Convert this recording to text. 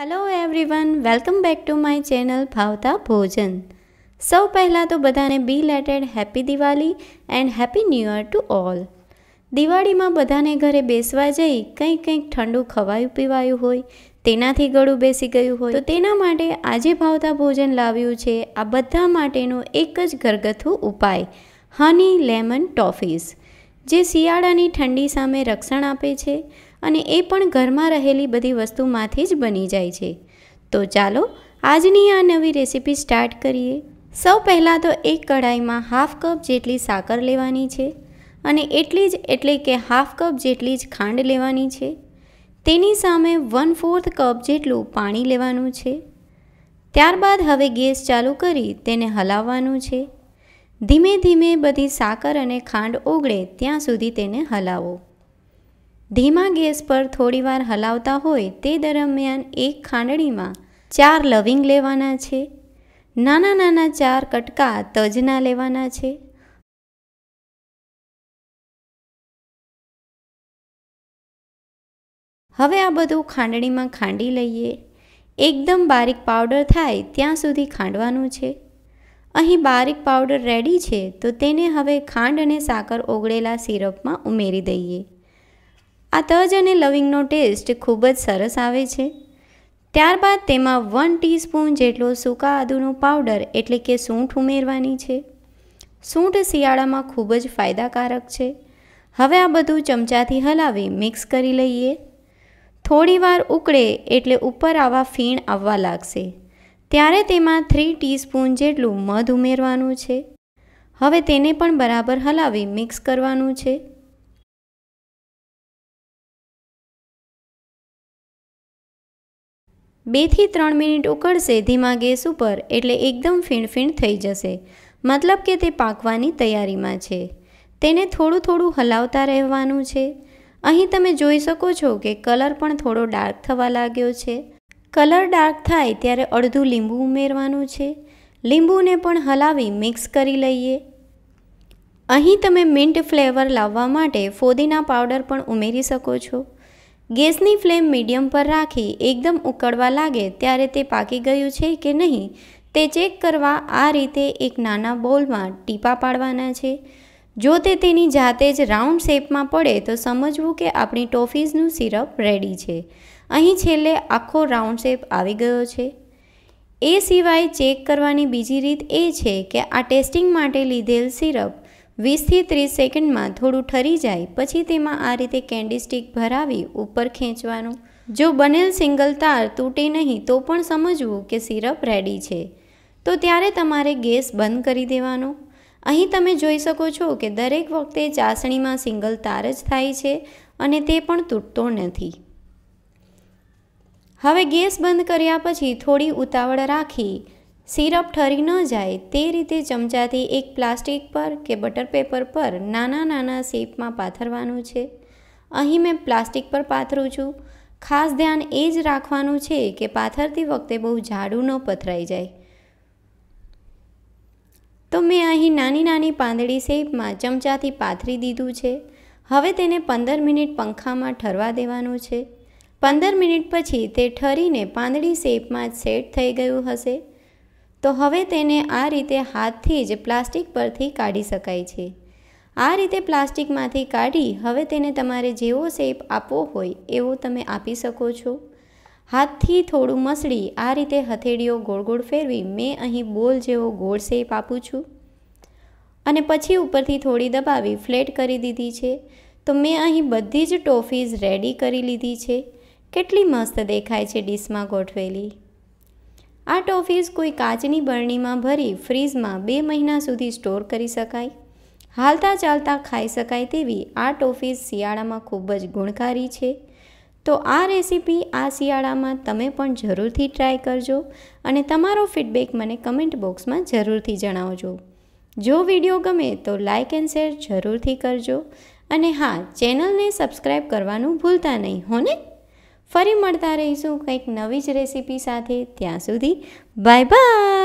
hello everyone welcome back to my channel Bhavta Bhojan સૌ પહેલાં તો બધાને belated happy Diwali and happy new year to all દિવાળીમાં બધાને ઘરે બેસવા જઈ કંઈક કંઈક ઠંડુ ખવાયું પીવાયું હોય તેનાથી ગળું બેસી ગયું હોય તો તેના માટે આજે ભાવતા ભોજન લાવ્યું છે આ બધા માટેનું એક જ ઘરગથ્થુ ઉપાય હની લેમન ટોફીઝ જે શિયાળાની ઠંડી સામે રક્ષણ આપે છે અને એ પણ ઘરમાં રહેલી બધી વસ્તુમાંથી જ બની જાય છે તો ચાલો આજની આ નવી રેસીપી સ્ટાર્ટ કરીએ સૌ પહેલાં તો એક કઢાઈમાં હાફ કપ જેટલી સાકર લેવાની છે અને એટલી જ એટલે કે હાફ કપ જેટલી જ ખાંડ લેવાની છે તેની સામે વન ફોર્થ કપ જેટલું પાણી લેવાનું છે ત્યારબાદ હવે ગેસ ચાલુ કરી તેને હલાવવાનું છે ધીમે ધીમે બધી સાકર અને ખાંડ ઓગળે ત્યાં સુધી તેને હલાવો ધીમા ગેસ પર થોડીવાર હલાવતા હોય તે દરમિયાન એક ખાંડણીમાં ચાર લવિંગ લેવાના છે નાના નાના ચાર કટકા તજના લેવાના છે હવે આ બધું ખાંડણીમાં ખાંડી લઈએ એકદમ બારીક પાવડર થાય ત્યાં સુધી ખાંડવાનું છે અહીં બારીક પાવડર રેડી છે તો તેને હવે ખાંડ અને સાકર ઓગળેલા સિરપમાં ઉમેરી દઈએ આ તજ અને લવિંગનો ટેસ્ટ ખૂબ જ સરસ આવે છે ત્યારબાદ તેમાં વન ટીસ્પૂન જેટલો સૂકા આદુનો પાવડર એટલે કે સૂંઠ ઉમેરવાની છે સૂંઠ શિયાળામાં ખૂબ જ ફાયદાકારક છે હવે આ બધું ચમચાથી હલાવી મિક્સ કરી લઈએ થોડીવાર ઉકળે એટલે ઉપર આવા ફીણ આવવા લાગશે ત્યારે તેમાં થ્રી ટીસ્પૂન જેટલું મધ ઉમેરવાનું છે હવે તેને પણ બરાબર હલાવી મિક્સ કરવાનું છે બેથી ત્રણ મિનિટ ઉકળશે ધીમા ગેસ ઉપર એટલે એકદમ ફીણફીણ થઈ જશે મતલબ કે તે પાકવાની તૈયારીમાં છે તેને થોડું થોડું હલાવતા રહેવાનું છે અહીં તમે જોઈ શકો છો કે કલર પણ થોડો ડાર્ક થવા લાગ્યો છે કલર ડાર્ક થાય ત્યારે અડધું લીંબુ ઉમેરવાનું છે લીંબુને પણ હલાવી મિક્સ કરી લઈએ અહીં તમે મિન્ટ ફ્લેવર લાવવા માટે ફોદીના પાવડર પણ ઉમેરી શકો છો ગેસની ફ્લેમ મીડિયમ પર રાખી એકદમ ઉકળવા લાગે ત્યારે તે પાકી ગયું છે કે નહીં તે ચેક કરવા આ રીતે એક નાના બોલમાં ટીપા પાડવાના છે જો તે તેની જાતે જ રાઉન્ડ શેપમાં પડે તો સમજવું કે આપણી ટોફીઝનું સિરપ રેડી છે અહીં છેલ્લે આખો રાઉન્ડ શેપ આવી ગયો છે એ સિવાય ચેક કરવાની બીજી રીત એ છે કે આ ટેસ્ટિંગ માટે લીધેલ સિરપ વીસથી ત્રીસ સેકન્ડમાં થોડું ઠરી જાય પછી તેમાં આ રીતે કેન્ડી સ્ટિક ભરાવી ઉપર ખેંચવાનું જો બનેલ સિંગલ તાર તૂટે નહીં તો પણ સમજવું કે સિરપ રેડી છે તો ત્યારે તમારે ગેસ બંધ કરી દેવાનો અહીં તમે જોઈ શકો છો કે દરેક વખતે ચાસણીમાં સિંગલ તાર જ થાય છે અને તે પણ તૂટતો નથી હવે ગેસ બંધ કર્યા પછી થોડી ઉતાવળ રાખી સિરપ ઠરી ન જાય તે રીતે ચમચાથી એક પ્લાસ્ટિક પર કે બટર પેપર પર નાના નાના શેપમાં પાથરવાનું છે અહીં મેં પ્લાસ્ટિક પર પાથરું છું ખાસ ધ્યાન એ જ રાખવાનું છે કે પાથરતી વખતે બહુ જાડું ન પથરાઈ જાય તો મેં અહીં નાની નાની પાંદડી શેપમાં ચમચાથી પાથરી દીધું છે હવે તેને પંદર મિનિટ પંખામાં ઠરવા દેવાનું છે પંદર મિનિટ પછી તે ઠરીને પાંદડી શેપમાં સેટ થઈ ગયું હશે તો હવે તેને આ રીતે હાથથી જ પ્લાસ્ટિક પરથી કાઢી શકાય છે આ રીતે પ્લાસ્ટિકમાંથી કાઢી હવે તેને તમારે જેવો શેપ આપવો હોય એવો તમે આપી શકો છો હાથથી થોડું મસળી આ રીતે હથેળીઓ ગોળ ગોળ ફેરવી મેં અહીં બોલ જેવો ગોળ શેપ આપું છું અને પછી ઉપરથી થોડી દબાવી ફ્લેટ કરી દીધી છે તો મેં અહીં બધી જ ટોફીઝ રેડી કરી લીધી છે કેટલી મસ્ત દેખાય છે ડીશમાં ગોઠવેલી આ ટોફીઝ કોઈ કાચની બરણીમાં ભરી ફ્રીજમાં બે મહિના સુધી સ્ટોર કરી શકાય હાલતા ચાલતા ખાઈ શકાય તેવી આ ટોફીઝ શિયાળામાં ખૂબ જ ગુણકારી છે તો આ રેસીપી આ શિયાળામાં તમે પણ જરૂરથી ટ્રાય કરજો અને તમારો ફીડબેક મને કમેન્ટ બોક્સમાં જરૂરથી જણાવજો જો વિડીયો ગમે તો લાઇક એન્ડ શેર જરૂરથી કરજો અને હા ચેનલને સબસ્ક્રાઈબ કરવાનું ભૂલતા નહીં હોને ફરી મળતા રહીશું કંઈક નવી જ રેસીપી સાથે ત્યાં સુધી બાય બાય